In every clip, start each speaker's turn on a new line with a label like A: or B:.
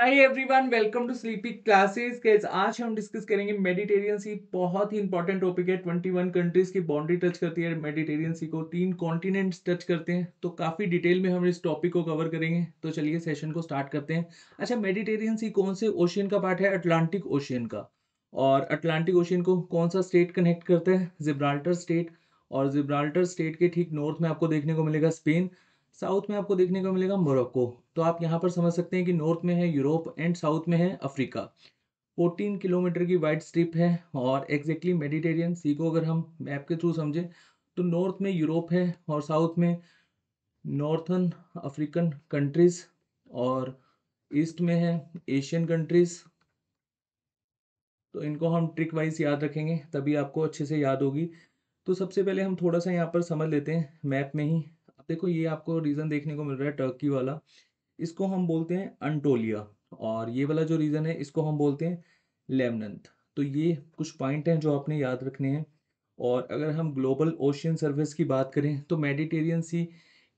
A: hi everyone welcome to sleepy classes guys आज हम discuss करेंगे मेडिटेरियन सी बहुत ही इंपॉर्टेंट टॉपिक है 21 कंट्रीज की बाउंड्री टच करती है मेडिटेरियन सी को तीन कॉन्टिनेंट्स टच करते हैं तो काफ़ी डिटेल में हम इस टॉपिक को कवर करेंगे तो चलिए सेशन को स्टार्ट करते हैं अच्छा मेडिटेरियन सी कौन से ओशियन का पार्ट है अटलांटिक ओशियन का और अटलांटिक ओशियन को कौन सा स्टेट कनेक्ट करता है जिब्राल्टर स्टेट और जिब्राल्टर स्टेट के ठीक नॉर्थ में आपको देखने को मिलेगा स्पेन साउथ में आपको देखने को मिलेगा मोरक्को तो आप यहाँ पर समझ सकते हैं कि नॉर्थ में है यूरोप एंड साउथ में है अफ्रीका 14 किलोमीटर की वाइड स्ट्रिप है और एग्जैक्टली मेडिटेरियन सी को अगर हम मैप के थ्रू समझें तो नॉर्थ में यूरोप है और साउथ में नॉर्थन अफ्रीकन कंट्रीज़ और ईस्ट में है एशियन कंट्रीज़ तो इनको हम ट्रिक वाइज याद रखेंगे तभी आपको अच्छे से याद होगी तो सबसे पहले हम थोड़ा सा यहाँ पर समझ लेते हैं मैप में ही देखो ये आपको रीज़न देखने को मिल रहा है टर्की वाला इसको हम बोलते हैं अंटोलिया और ये वाला जो रीज़न है इसको हम बोलते हैं लेमनंथ तो ये कुछ पॉइंट हैं जो आपने याद रखने हैं और अगर हम ग्लोबल ओशियन सर्विस की बात करें तो मेडिटेरियन सी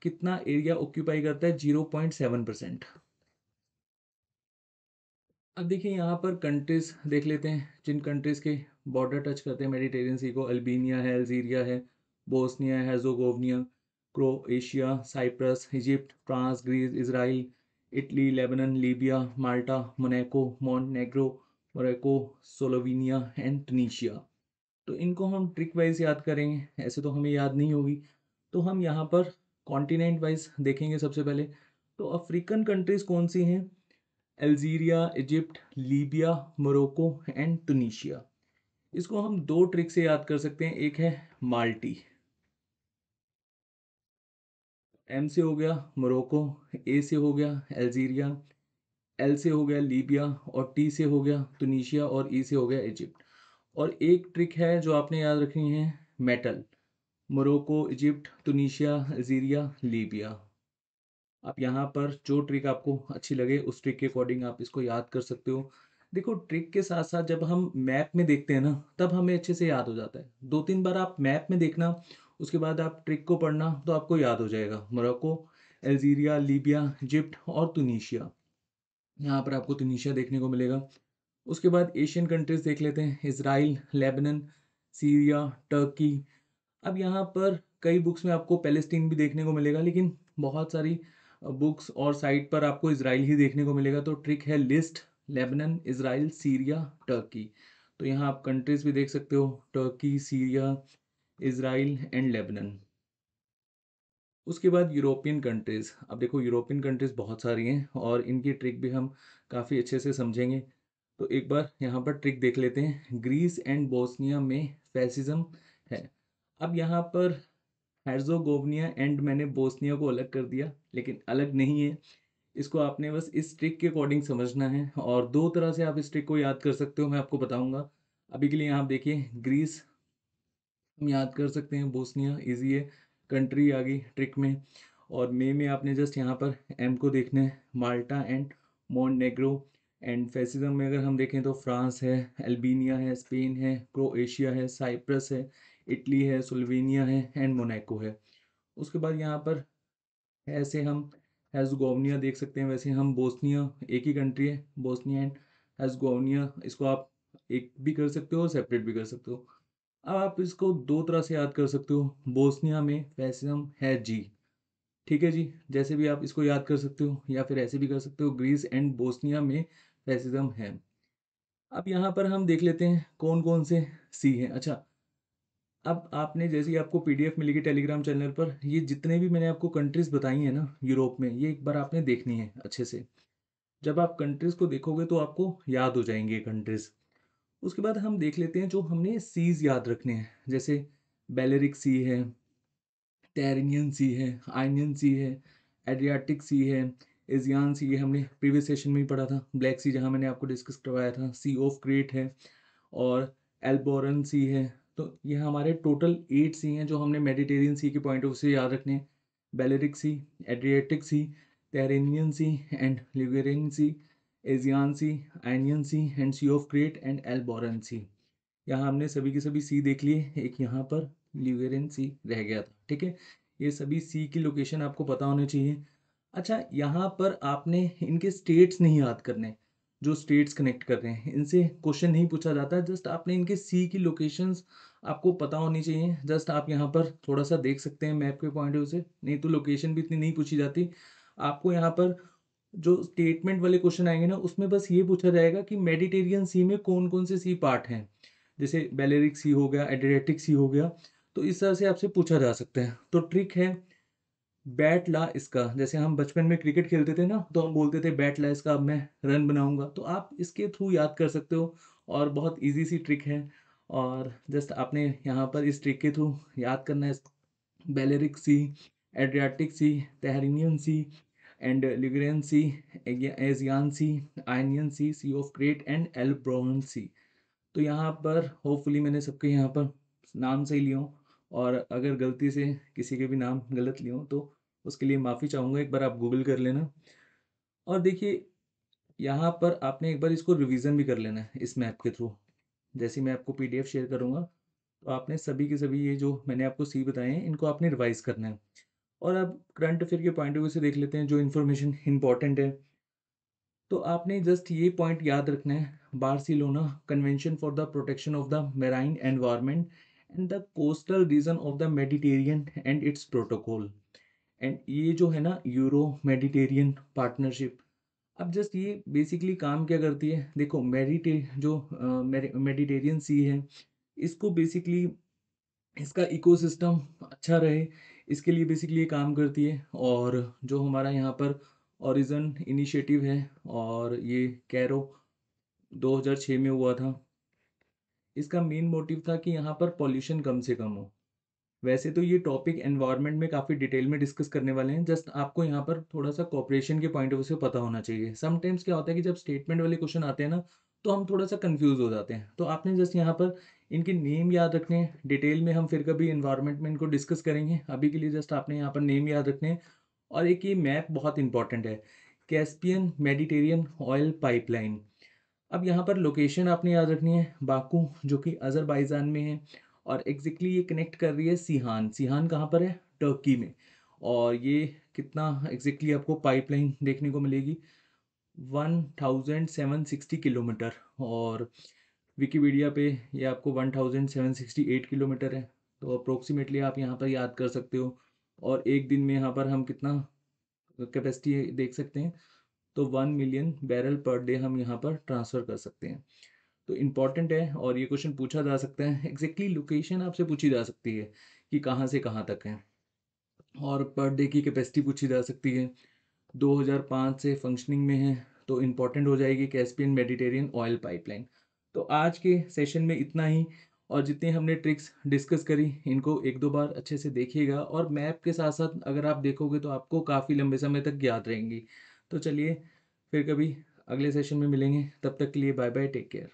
A: कितना एरिया ऑक्यूपाई करता है जीरो पॉइंट सेवन परसेंट अब देखिए यहाँ पर कंट्रीज देख लेते हैं जिन कंट्रीज़ के बॉर्डर टच करते हैं मेडिटेरियन सी को अल्बीनिया है अल्जीरिया है बोस्निया है Herzegovina Croatia Cyprus Egypt France Greece Israel Italy Lebanon Libya Malta Monaco Montenegro Morocco Slovenia and Tunisia तो इनको हम ट्रिक वाइज याद करेंगे ऐसे तो हमें याद नहीं होगी तो हम यहाँ पर कॉन्टिनेंट वाइज देखेंगे सबसे पहले तो अफ्रीकन कंट्रीज़ कौन सी हैं Algeria Egypt Libya Morocco and Tunisia इसको हम दो ट्रिक से याद कर सकते हैं एक है माल्टी एम से हो गया मोरक्को ए से हो गया अल्जीरिया एल से हो गया लीबिया और टी से हो गया तुनिशिया और ई e से हो गया इजिप्ट और एक ट्रिक है जो आपने याद रखनी है metal Morocco Egypt Tunisia Algeria Libya आप यहाँ पर जो ट्रिक आपको अच्छी लगे उस ट्रिक के अकॉर्डिंग आप इसको याद कर सकते हो देखो ट्रिक के साथ साथ जब हम मैप में देखते हैं ना तब हमें अच्छे से याद हो जाता है दो तीन बार आप मैप में देखना उसके बाद आप ट्रिक को पढ़ना तो आपको याद हो जाएगा मोरक्को अल्जीरिया लीबिया इजिप्ट और तुनीशिया यहाँ पर आपको तुनीशिया देखने को मिलेगा उसके बाद एशियन कंट्रीज़ देख लेते हैं इसराइल लेबनन सीरिया टर्की अब यहाँ पर कई बुक्स में आपको पैलेस्टीन भी देखने को मिलेगा लेकिन बहुत सारी बुक्स और साइट पर आपको इसराइल ही देखने को मिलेगा तो ट्रिक है list Lebanon Israel Syria Turkey तो यहाँ आप कंट्रीज़ भी देख सकते हो Turkey Syria Israel and Lebanon उसके बाद यूरोपियन कंट्रीज़ अब देखो यूरोपियन कंट्रीज़ बहुत सारी हैं और इनकी ट्रिक भी हम काफ़ी अच्छे से समझेंगे तो एक बार यहाँ पर ट्रिक देख लेते हैं ग्रीस एंड बोस्निया में फैसिज्म है अब यहाँ पर हेर्जोगोवनिया एंड मैंने बोस्निया को अलग कर दिया लेकिन अलग नहीं है इसको आपने बस इस ट्रिक के अकॉर्डिंग समझना है और दो तरह से आप इस ट्रिक को याद कर सकते हो मैं आपको बताऊंगा अभी के लिए आप देखिए ग्रीस हम याद कर सकते हैं बोस्निया इजी है कंट्री आ गई ट्रिक में और मे में आपने जस्ट यहाँ पर एम को देखना है Malta and Montenegro and fascism में अगर हम देखें तो फ्रांस है अल्बीनिया है स्पेन है क्रोएशिया है साइप्रस है इटली है सुलवेनिया है एंड मोनाको है उसके बाद यहाँ पर ऐसे हम हेजगोवनिया देख सकते हैं वैसे हम बोस्निया एक ही कंट्री है बोस्निया एंड हेजगोवनिया इसको आप एक भी कर सकते हो सेपरेट भी कर सकते हो अब आप इसको दो तरह से याद कर सकते हो बोस्निया में फैसिज्म है जी ठीक है जी जैसे भी आप इसको याद कर सकते हो या फिर ऐसे भी कर सकते हो ग्रीस एंड बोस्निया में फैसिज्म है अब यहाँ पर हम देख लेते हैं कौन कौन से सी हैं अच्छा अब आपने जैसे आपको पीडीएफ मिलेगी टेलीग्राम चैनल पर ये जितने भी मैंने आपको कंट्रीज़ बताई हैं ना यूरोप में ये एक बार आपने देखनी है अच्छे से जब आप कंट्रीज़ को देखोगे तो आपको याद हो जाएंगे कंट्रीज़ उसके बाद हम देख लेते हैं जो हमने सीज याद रखने हैं जैसे बेलरिक सी है टेरिनियन सी है आइनियन सी है एड्रियाटिक सी है एजियान सी है हमने प्रीवियस सेशन में ही पढ़ा था ब्लैक सी जहाँ मैंने आपको डिस्कस करवाया था सी ऑफ क्रेट है और एल्बोरन सी है तो ये हमारे टोटल एट सी हैं जो हमने मेडिटेरियन सी के पॉइंट ऑफ से याद रखने हैं Balearic Sea Adriatic Sea Tyrrhenian Sea and Ligurian Sea Aegean Sea Ionian Sea and Sea of Crete and Alboran Sea यहाँ हमने सभी के सभी सी देख लिए एक यहाँ पर ल्यूगेरियन सी रह गया था ठीक है ये सभी सी की लोकेशन आपको पता होनी चाहिए अच्छा यहाँ पर आपने इनके स्टेट्स नहीं याद करने जो स्टेट्स कनेक्ट कर रहे हैं इनसे क्वेश्चन नहीं पूछा जाता जस्ट आपने इनके सी की लोकेशंस आपको पता होनी चाहिए जस्ट आप यहाँ पर थोड़ा सा देख सकते हैं मैप के पॉइंट ऑफ से नहीं तो लोकेशन भी इतनी नहीं पूछी जाती आपको यहाँ पर जो स्टेटमेंट वाले क्वेश्चन आएंगे ना उसमें बस ये पूछा जाएगा कि मेडिटेरियन सी में कौन कौन से सी पार्ट हैं जैसे बेलेरिक सी हो गया एड्रेटिक सी हो गया तो इस तरह से आपसे पूछा जा सकता है तो ट्रिक है बैट ला इसका जैसे हम बचपन में क्रिकेट खेलते थे ना तो हम बोलते थे बैट ला इसका अब मैं रन बनाऊंगा तो आप इसके थ्रू याद कर सकते हो और बहुत इजी सी ट्रिक है और जस्ट आपने यहाँ पर इस ट्रिक के थ्रू याद करना है Balearic Sea Adriatic Sea Tyrrhenian Sea and Ligurian Sea, Sea Sea, Sea Sea of Crete and एल Elbron सी तो यहाँ पर होपफुली मैंने सबके यहाँ पर नाम सही लिया हूँ और अगर गलती से किसी के भी नाम गलत लिए तो उसके लिए माफ़ी चाहूँगा एक बार आप गूगल कर लेना और देखिए यहाँ पर आपने एक बार इसको रिवीजन भी कर लेना है इस मैप के थ्रू जैसे मैं आपको पीडीएफ शेयर करूँगा तो आपने सभी के सभी ये जो मैंने आपको सी बताए हैं इनको आपने रिवाइज करना है और अब करंट अफेयर के पॉइंट ऑफ व्यू से देख लेते हैं जो इन्फॉर्मेशन इंपॉर्टेंट है तो आपने जस्ट ये पॉइंट याद रखना है Barcelona convention for the protection of the marine environment and the coastal region of the Mediterranean and its protocol and ये जो है ना यूरो मेडिटेरियन पार्टनरशिप अब जस्ट ये बेसिकली काम क्या करती है देखो मेडिटे जो मेडिटेरियन सी है इसको बेसिकली इसका इकोसिस्टम अच्छा रहे इसके लिए बेसिकली काम करती है और जो हमारा यहाँ पर ओरिजन इनिशिएटिव है और ये कैरो 2006 में हुआ था इसका मेन मोटिव था कि यहाँ पर पॉल्यूशन कम से कम हो वैसे तो ये टॉपिक एनवायरनमेंट में काफ़ी डिटेल में डिस्कस करने वाले हैं जस्ट आपको यहाँ पर थोड़ा सा कॉपरेशन के पॉइंट ऑफ व्यू से पता होना चाहिए समटाइम्स क्या होता है कि जब स्टेटमेंट वाले क्वेश्चन आते हैं ना तो हम थोड़ा सा कन्फ्यूज हो जाते हैं तो आपने जस्ट यहाँ पर इनके नेम याद रखने डिटेल में हम फिर कभी इन्वायरमेंट में इनको डिस्कस करेंगे अभी के लिए जस्ट आपने यहाँ पर नेम याद रखने और एक ये मैप बहुत इंपॉर्टेंट है कैस्पियन मेडिटेरियन ऑयल पाइपलाइन अब यहाँ पर लोकेशन आपने याद रखनी है बाकू जो कि अजरबैजान में है और एग्जैक्टली ये कनेक्ट कर रही है सीहान सीहान कहाँ पर है टर्की में और ये कितना एग्जैक्टली आपको पाइपलाइन देखने को मिलेगी one thousand seven sixty kilometre और विकीपीडिया पे ये आपको 1768 किलोमीटर है तो अप्रोक्सीमेटली आप यहाँ पर याद कर सकते हो और एक दिन में यहाँ पर हम कितना कैपेसिटी देख सकते हैं तो one million barrel per day हम यहाँ पर ट्रांसफ़र कर सकते हैं तो इम्पॉर्टेंट है और ये क्वेश्चन पूछा जा सकता है एग्जैक्टली लोकेशन आपसे पूछी जा सकती है कि कहाँ से कहाँ तक है और पर डे की कैपेसिटी पूछी जा सकती है 2005 से फंक्शनिंग में है तो इम्पॉर्टेंट हो जाएगी कैसपियन मेडिटेरियन ऑयल पाइपलाइन तो आज के सेशन में इतना ही और जितने हमने ट्रिक्स डिस्कस करी इनको एक दो बार अच्छे से देखिएगा और मैप के साथ साथ अगर आप देखोगे तो आपको काफ़ी लंबे समय तक याद रहेंगी तो चलिए फिर कभी अगले सेशन में मिलेंगे तब तक के लिए बाय बाय टेक केयर